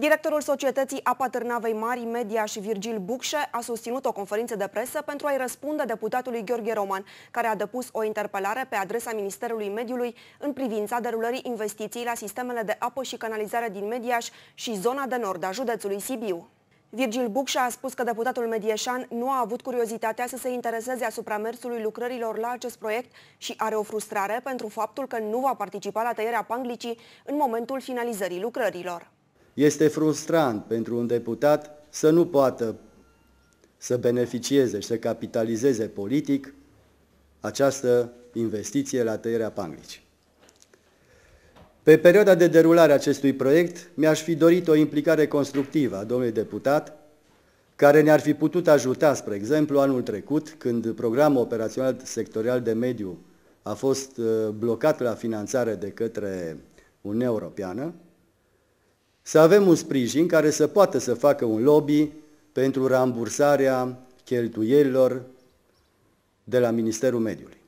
Directorul Societății Apa Târnavei Mari, Media și Virgil Bucșe a susținut o conferință de presă pentru a-i răspunde deputatului Gheorghe Roman, care a depus o interpelare pe adresa Ministerului Mediului în privința derulării investiției la sistemele de apă și canalizare din Mediaș și zona de nord a județului Sibiu. Virgil Bucșa a spus că deputatul medieșan nu a avut curiozitatea să se intereseze asupra mersului lucrărilor la acest proiect și are o frustrare pentru faptul că nu va participa la tăierea panglicii în momentul finalizării lucrărilor. Este frustrant pentru un deputat să nu poată să beneficieze și să capitalizeze politic această investiție la tăierea panglici. Pe perioada de derulare acestui proiect, mi-aș fi dorit o implicare constructivă a domnului deputat, care ne-ar fi putut ajuta, spre exemplu, anul trecut, când programul operațional sectorial de mediu a fost uh, blocat la finanțare de către Uniunea Europeană, să avem un sprijin care să poată să facă un lobby pentru rambursarea cheltuielilor de la Ministerul Mediului.